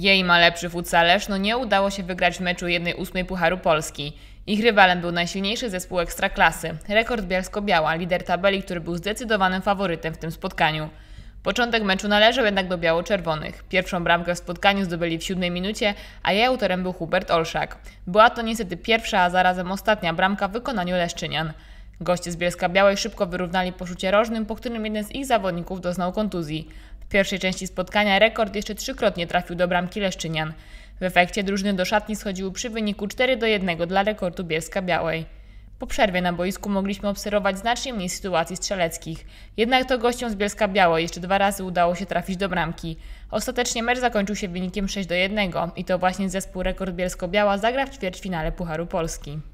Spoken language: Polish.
Jej ma lepszy futsalerz, no nie udało się wygrać w meczu 1-8 Pucharu Polski. Ich rywalem był najsilniejszy zespół Ekstraklasy, rekord Bielsko-Biała, lider tabeli, który był zdecydowanym faworytem w tym spotkaniu. Początek meczu należał jednak do biało-czerwonych. Pierwszą bramkę w spotkaniu zdobyli w siódmej minucie, a jej autorem był Hubert Olszak. Była to niestety pierwsza, a zarazem ostatnia bramka w wykonaniu Leszczynian. Goście z Bielska Białej szybko wyrównali poszucie rożnym, po którym jeden z ich zawodników doznał kontuzji pierwszej części spotkania rekord jeszcze trzykrotnie trafił do bramki Leszczynian. W efekcie drużyny do szatni schodziły przy wyniku 4 do 1 dla rekordu Bielska Białej. Po przerwie na boisku mogliśmy obserwować znacznie mniej sytuacji strzeleckich. Jednak to gościom z Bielska Białej jeszcze dwa razy udało się trafić do bramki. Ostatecznie mecz zakończył się wynikiem 6 do 1 i to właśnie zespół Rekord Bielsko-Biała zagra w ćwierćfinale Pucharu Polski.